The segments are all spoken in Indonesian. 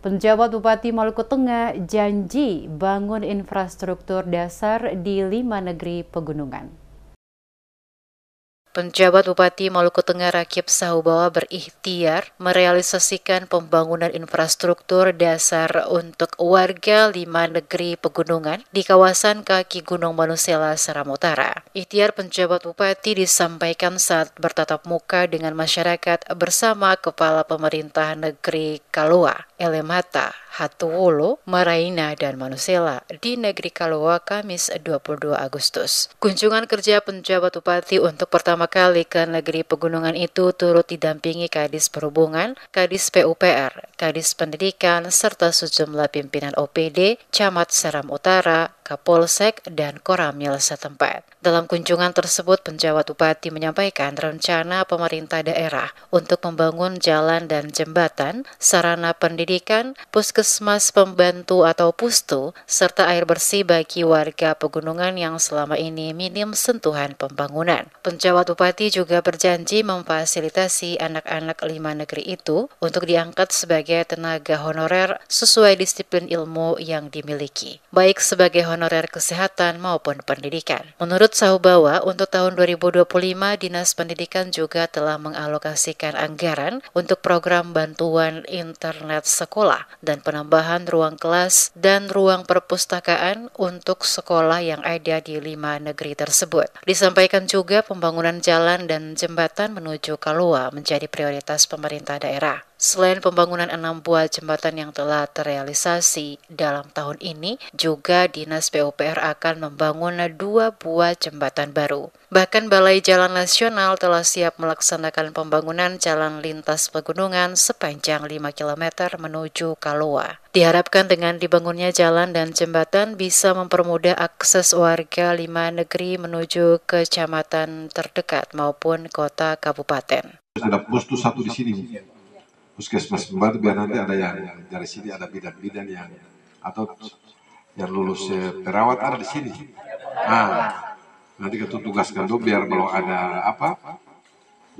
Penjabat Bupati Maluku Tengah janji bangun infrastruktur dasar di lima negeri pegunungan. Penjabat Bupati Maluku Tengah Rakib Sahubawa berikhtiar merealisasikan pembangunan infrastruktur dasar untuk warga lima negeri pegunungan di kawasan kaki Gunung Manusela Seram Utara. Ikhtiar penjabat bupati disampaikan saat bertatap muka dengan masyarakat bersama Kepala Pemerintah Negeri Kalua, Elemata, Hatuwolo, Maraina, dan Manusela di negeri Kalua Kamis 22 Agustus. Kunjungan kerja penjabat bupati untuk pertama pertama kali ke negeri pegunungan itu turut didampingi Kadis Perhubungan, Kadis PUPR, Kadis Pendidikan, serta sejumlah pimpinan OPD, Camat Seram Utara, Kapolsek, dan Koramil setempat. Dalam kunjungan tersebut, penjawat bupati menyampaikan rencana pemerintah daerah untuk membangun jalan dan jembatan, sarana pendidikan, puskesmas pembantu atau pustu, serta air bersih bagi warga pegunungan yang selama ini minim sentuhan pembangunan. Penjawat bupati juga berjanji memfasilitasi anak-anak lima negeri itu untuk diangkat sebagai sebagai tenaga honorer sesuai disiplin ilmu yang dimiliki, baik sebagai honorer kesehatan maupun pendidikan. Menurut Sahubawa, untuk tahun 2025 Dinas Pendidikan juga telah mengalokasikan anggaran untuk program bantuan internet sekolah dan penambahan ruang kelas dan ruang perpustakaan untuk sekolah yang ada di lima negeri tersebut. Disampaikan juga pembangunan jalan dan jembatan menuju Kalua menjadi prioritas pemerintah daerah. Selain pembangunan enam buah jembatan yang telah terrealisasi dalam tahun ini, juga Dinas PUPR akan membangun dua buah jembatan baru. Bahkan Balai Jalan Nasional telah siap melaksanakan pembangunan jalan lintas pegunungan sepanjang 5 km menuju Kalua. Diharapkan dengan dibangunnya jalan dan jembatan bisa mempermudah akses warga lima negeri menuju kecamatan terdekat maupun kota kabupaten. Ada pos satu di sini, puskesmas Jember biar nanti ada yang dari sini ada bidan-bidan yang atau yang lulus eh, perawat ada di sini. Nah, nanti ketua tugaskan dulu biar belum ada apa,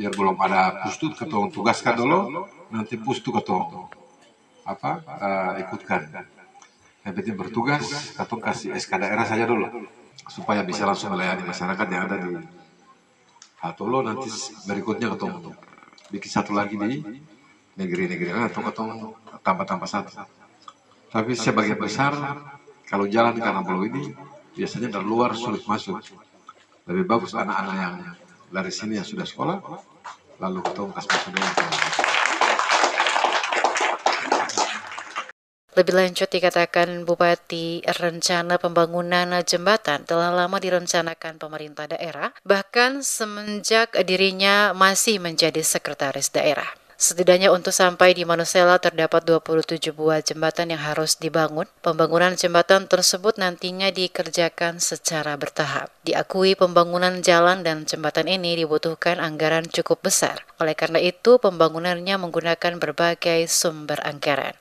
biar belum ada pustut ketua tugaskan dulu, nanti pustu ketua apa uh, ikutkan. Yang penting bertugas, atau kasih SK daerah saja dulu supaya bisa langsung melayani masyarakat yang ada di atau lo nanti berikutnya ketua bikin satu lagi di negeri-negeri lain atau atau tambah-tambah satu. Tapi sebagian besar kalau jalan ke pulau ini biasanya dari luar sulit masuk. Lebih bagus anak-anak yang dari sini yang sudah sekolah lalu ketemu kasih masuk Lebih lanjut dikatakan Bupati rencana pembangunan jembatan telah lama direncanakan pemerintah daerah bahkan semenjak dirinya masih menjadi sekretaris daerah. Setidaknya untuk sampai di Manusela terdapat 27 buah jembatan yang harus dibangun. Pembangunan jembatan tersebut nantinya dikerjakan secara bertahap. Diakui pembangunan jalan dan jembatan ini dibutuhkan anggaran cukup besar. Oleh karena itu, pembangunannya menggunakan berbagai sumber anggaran.